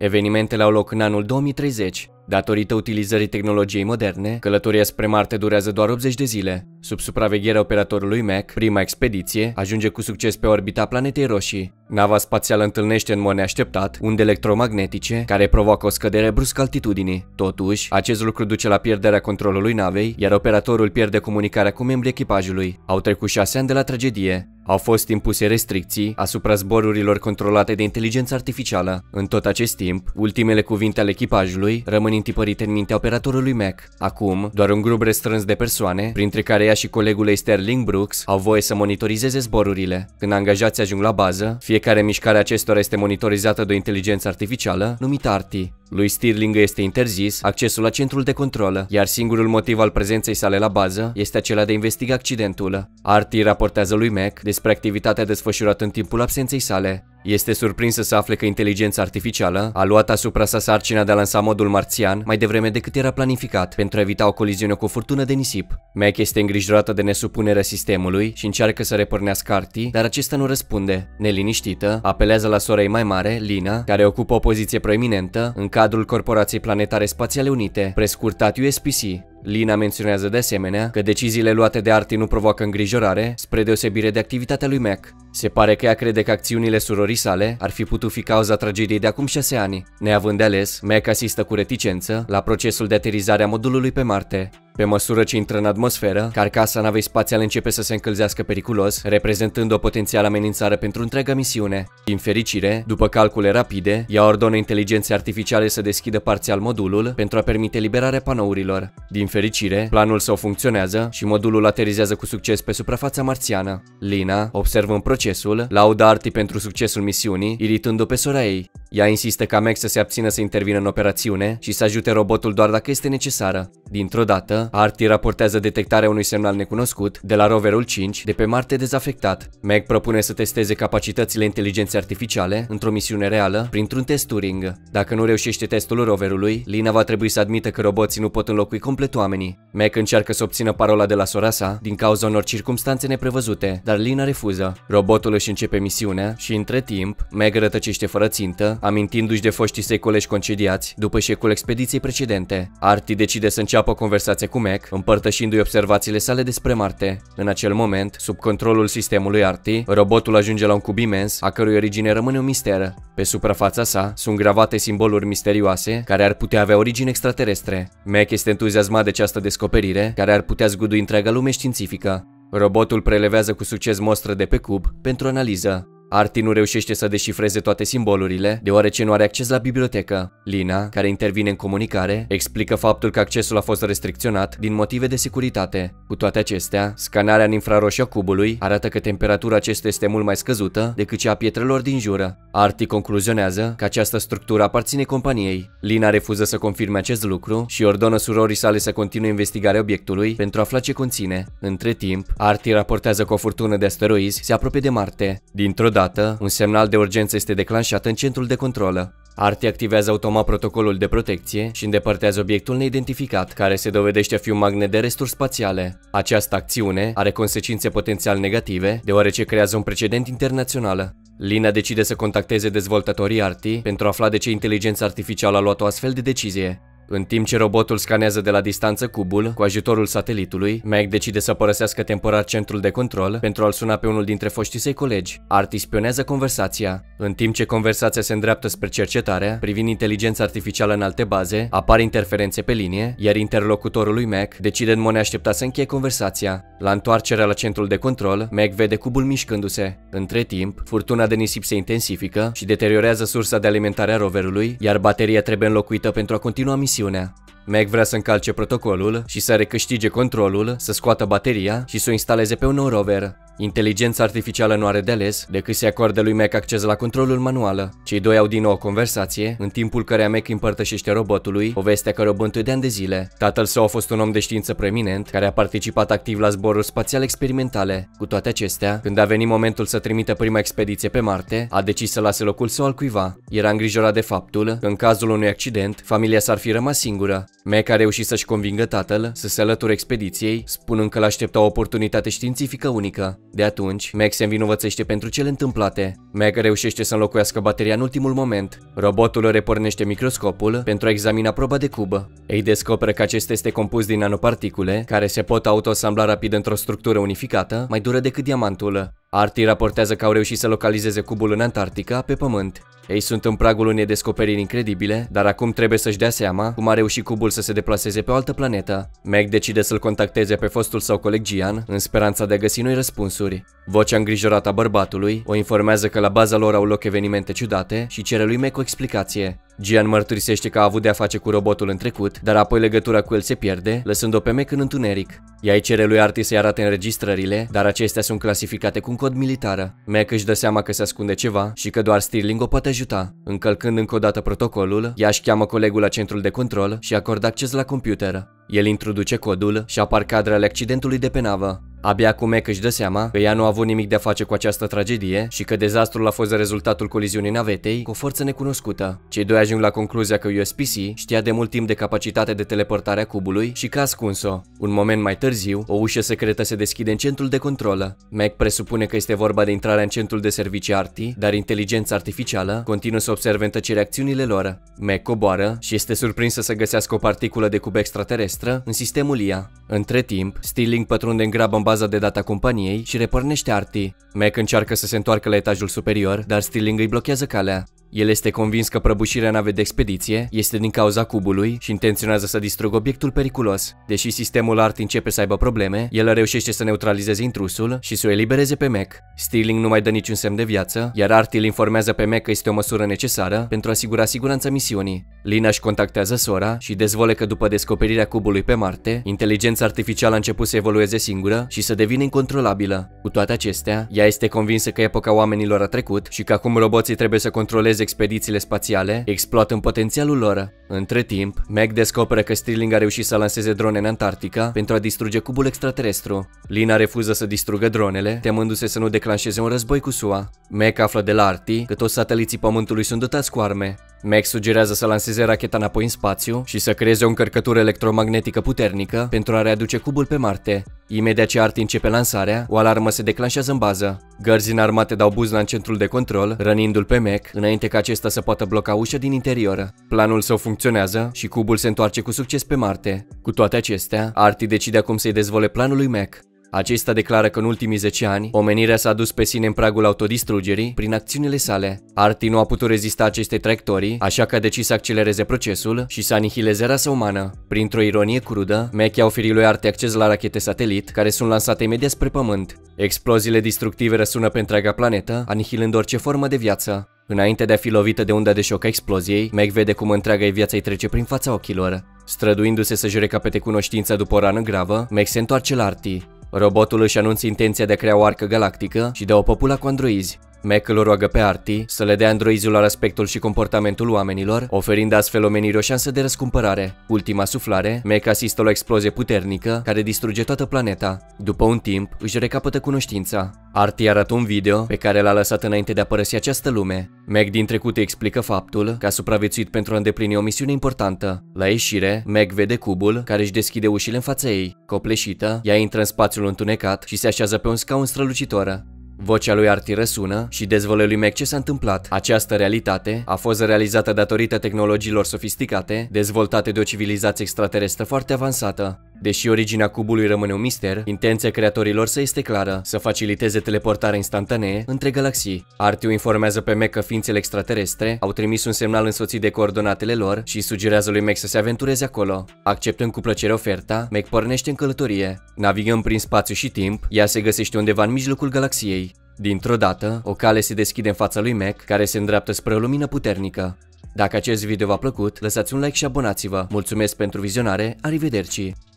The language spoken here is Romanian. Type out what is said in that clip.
Evenimentele au loc în anul 2030, Datorită utilizării tehnologiei moderne, călătoria spre Marte durează doar 80 de zile. Sub supravegherea operatorului Mac, prima expediție ajunge cu succes pe orbita planetei roșii. Nava spațială întâlnește în mod neașteptat unde electromagnetice care provoacă o scădere bruscă altitudinii. Totuși, acest lucru duce la pierderea controlului navei, iar operatorul pierde comunicarea cu membrii echipajului. Au trecut șase ani de la tragedie. Au fost impuse restricții asupra zborurilor controlate de inteligență artificială. În tot acest timp, ultimele cuvinte ale echipajului rămân întipărite în mintea operatorului Mac. Acum, doar un grup restrâns de persoane, printre care ea și colegul ei Sterling Brooks, au voie să monitorizeze zborurile. Când angajații ajung la bază, fiecare mișcare acestora este monitorizată de o inteligență artificială numită ARTI. Lui Stirling este interzis accesul la centrul de control, iar singurul motiv al prezenței sale la bază este acela de a investiga accidentul. Arti raportează lui Mac despre activitatea desfășurată în timpul absenței sale. Este surprinsă să afle că inteligența artificială a luat asupra sa sarcina de a lansa modul marțian mai devreme decât era planificat pentru a evita o coliziune cu o furtună de nisip. Mac este îngrijorată de nesupunerea sistemului și încearcă să repornească Arti, dar acesta nu răspunde. Neliniștită, apelează la sora ei mai mare, Lina, care ocupă o poziție proeminentă în cadrul Corporației Planetare Spațiale Unite, prescurtat USPC. Lina menționează de asemenea că deciziile luate de Arti nu provoacă îngrijorare, spre deosebire de activitatea lui Mac. Se pare că ea crede că acțiunile surorii sale ar fi putut fi cauza tragediei de acum șase ani. Neavând de ales, Mac asistă cu reticență la procesul de aterizare a modulului pe Marte. Pe măsură ce intră în atmosferă, carcasa navei spațiale începe să se încălzească periculos, reprezentând o potențială amenințare pentru întreaga misiune. Din fericire, după calcule rapide, ea ordonă inteligenței artificiale să deschidă parțial modulul pentru a permite liberarea panourilor. Din fericire, planul său funcționează și modulul aterizează cu succes pe suprafața marțiană. Lina, observând procesul, laudă Arti pentru succesul misiunii, iritându-o pe sora ei. Ea insistă ca Max să se abțină să intervină în operațiune și să ajute robotul doar dacă este necesară. Dintr-o dată, Arti raportează detectarea unui semnal necunoscut de la roverul 5 de pe Marte dezafectat. Meg propune să testeze capacitățile inteligenței artificiale într-o misiune reală printr-un test Turing. Dacă nu reușește testul roverului, Lina va trebui să admită că roboții nu pot înlocui complet oamenii. Meg încearcă să obțină parola de la sora sa din cauza unor circumstanțe neprevăzute, dar Lina refuză. Robotul își începe misiunea și între timp, Meg rătăcește fără țintă, amintindu-și de foștii săi colegi concediați după eșecul expediției precedente. Arti decide să înceapă înceapă o conversație cu Mac, împărtășindu-i observațiile sale despre Marte. În acel moment, sub controlul sistemului Arti, robotul ajunge la un cub imens, a cărui origine rămâne un mister. Pe suprafața sa sunt gravate simboluri misterioase care ar putea avea origini extraterestre. Mac este entuziasmat de această descoperire, care ar putea zgudui întreaga lume științifică. Robotul prelevează cu succes mostră de pe cub pentru analiză. Arti nu reușește să deșifreze toate simbolurile, deoarece nu are acces la bibliotecă. Lina, care intervine în comunicare, explică faptul că accesul a fost restricționat din motive de securitate. Cu toate acestea, scanarea în infraroșia cubului arată că temperatura acestuia este mult mai scăzută decât cea a pietrelor din jură. Arti concluzionează că această structură aparține companiei. Lina refuză să confirme acest lucru și ordonă surorii sale să continue investigarea obiectului pentru a afla ce conține. Între timp, Arti raportează că o furtună de asteroizi se apropie de Marte. Dintr-o Deodată, un semnal de urgență este declanșat în centrul de controlă. Arti activează automat protocolul de protecție și îndepărtează obiectul neidentificat, care se dovedește a fi un magnet de resturi spațiale. Această acțiune are consecințe potențial negative, deoarece creează un precedent internațional. Lina decide să contacteze dezvoltatorii Arti pentru a afla de ce inteligența artificială a luat o astfel de decizie. În timp ce robotul scanează de la distanță cubul, cu ajutorul satelitului, Meg decide să părăsească temporar centrul de control pentru a-l suna pe unul dintre foștii săi colegi. Artie spionează conversația. În timp ce conversația se îndreaptă spre cercetare, privind inteligența artificială în alte baze, apar interferențe pe linie, iar interlocutorul lui Mac decide în mod neașteptat să încheie conversația. La întoarcerea la centrul de control, Mac vede cubul mișcându-se. Între timp, furtuna de nisip se intensifică și deteriorează sursa de alimentare a roverului, iar bateria trebuie înlocuită pentru a continua misiunea emisiunea. Meg vrea să încalce protocolul și să recâștige controlul, să scoată bateria și să o instaleze pe un nou rover. Inteligența artificială nu are de ales decât să-i acorde lui Mac acces la controlul manual. Cei doi au din nou o conversație, în timpul căreia Mac împărtășește robotului povestea care o bântuie de ani de zile. Tatăl său a fost un om de știință preeminent, care a participat activ la zboruri spațiale experimentale. Cu toate acestea, când a venit momentul să trimită prima expediție pe Marte, a decis să lase locul său al cuiva. Era îngrijorat de faptul că în cazul unui accident, familia s-ar fi rămas singură. Mac a reușit să-și convingă tatăl să se alăture expediției, spunând că l-aștepta o oportunitate științifică unică. De atunci, Mac se învinovățește pentru cele întâmplate. Mac reușește să înlocuiască bateria în ultimul moment. Robotul repornește microscopul pentru a examina proba de cub. Ei descoperă că acesta este compus din nanoparticule, care se pot autoasambla rapid într-o structură unificată, mai dură decât diamantul. Arti raportează că au reușit să localizeze cubul în Antarctica, pe pământ. Ei sunt în pragul unei descoperiri incredibile, dar acum trebuie să-și dea seama cum a reușit cubul să se deplaseze pe o altă planetă. Meg decide să-l contacteze pe fostul său coleg Gian, în speranța de a găsi noi răspunsuri. Vocea îngrijorată a bărbatului o informează că la baza lor au loc evenimente ciudate și cere lui Meg o explicație. Gian mărturisește că a avut de-a face cu robotul în trecut, dar apoi legătura cu el se pierde, lăsând-o pe Mac în întuneric. Ea îi cere lui Artie să-i arate înregistrările, dar acestea sunt clasificate cu un cod militar. Mac își dă seama că se ascunde ceva și că doar Stirling o poate ajuta. Încălcând încă o dată protocolul, ea își cheamă colegul la centrul de control și acordă acces la computer. El introduce codul și apar cadrele accidentului de pe navă. Abia acum Mac își dă seama că ea nu a avut nimic de a face cu această tragedie și că dezastrul a fost rezultatul coliziunii navetei cu o forță necunoscută. Cei doi ajung la concluzia că USPC știa de mult timp de capacitatea de teleportare a cubului și că a ascuns-o. Un moment mai târziu, o ușă secretă se deschide în centrul de controlă. Mac presupune că este vorba de intrarea în centrul de servicii arti, dar inteligența artificială continuă să observe în tăcere acțiunile lor. Mac coboară și este surprins să găsească o particulă de cub extraterestră în sistemul IA. Între timp, Stealing pătrunde în grabă în baza de data companiei și repornește Artie. Mac încearcă să se întoarcă la etajul superior, dar Stirling îi blochează calea. El este convins că prăbușirea navei de expediție este din cauza cubului și intenționează să distrugă obiectul periculos. Deși sistemul ART începe să aibă probleme, el reușește să neutralizeze intrusul și să o elibereze pe Mac. Stirling nu mai dă niciun semn de viață, iar ART îl informează pe Mac că este o măsură necesară pentru a asigura siguranța misiunii. Lina își contactează sora și dezvole că după descoperirea cubului pe Marte, inteligența artificială a început să evolueze singură și să devină incontrolabilă. Cu toate acestea, ea este convinsă că epoca oamenilor a trecut și că acum roboții trebuie să controleze financeze expedițiile spațiale, în potențialul lor. Între timp, Meg descoperă că Stirling a reușit să lanseze drone în Antarctica pentru a distruge cubul extraterestru. Lina refuză să distrugă dronele, temându-se să nu declanșeze un război cu SUA. Meg află de la Arti că toți sateliții Pământului sunt dotați cu arme. Meg sugerează să lanseze racheta înapoi în spațiu și să creeze o încărcătură electromagnetică puternică pentru a readuce cubul pe Marte. Imediat ce Arti începe lansarea, o alarmă se declanșează în bază. Gărzi armate dau buzna în centrul de control, rănindu-l pe Mac, înainte ca acesta să poată bloca ușa din interior. Planul său funcționează și cubul se întoarce cu succes pe Marte. Cu toate acestea, Arti decide acum să-i dezvole planul lui Mac. Acesta declară că în ultimii 10 ani, omenirea s-a dus pe sine în pragul autodistrugerii prin acțiunile sale. Arti nu a putut rezista acestei traiectorii, așa că a decis să accelereze procesul și să anihileze rasa umană. Printr-o ironie crudă, Mech a oferit lui Arti acces la rachete satelit, care sunt lansate imediat spre Pământ. Exploziile destructive răsună pe întreaga planetă, anihilând orice formă de viață. Înainte de a fi lovită de unda de șoc a exploziei, Meg vede cum întreaga ei viață îi trece prin fața ochilor. Străduindu-se să-și recapete cunoștința după o rană gravă, Meg se întoarce la Arti. Robotul își anunță intenția de a crea o arcă galactică și de a o popula cu androizi. Mac îl roagă pe Arti să le dea androizul la respectul și comportamentul oamenilor, oferind astfel omenirii o șansă de răscumpărare. ultima suflare, Mac asistă la o explozie puternică care distruge toată planeta. După un timp, își recapătă cunoștința. Arti arată un video pe care l-a lăsat înainte de a părăsi această lume. Mac din trecut îi explică faptul că a supraviețuit pentru a îndeplini o misiune importantă. La ieșire, Mac vede cubul care își deschide ușile în fața ei. Copleșită, ea intră în spațiul întunecat și se așează pe un scaun strălucitor. Vocea lui Arti răsună și dezvolă lui Mac ce s-a întâmplat. Această realitate a fost realizată datorită tehnologiilor sofisticate, dezvoltate de o civilizație extraterestră foarte avansată. Deși originea cubului rămâne un mister, intenția creatorilor să este clară, să faciliteze teleportarea instantanee între galaxii. Artiu informează pe Mac că ființele extraterestre au trimis un semnal însoțit de coordonatele lor și sugerează lui Mac să se aventureze acolo. Acceptând cu plăcere oferta, Mac pornește în călătorie. Navigând prin spațiu și timp, ea se găsește undeva în mijlocul galaxiei. Dintr-o dată, o cale se deschide în fața lui Mac, care se îndreaptă spre o lumină puternică. Dacă acest video v-a plăcut, lăsați un like și abonați-vă. Mulțumesc pentru vizionare, arrivederci!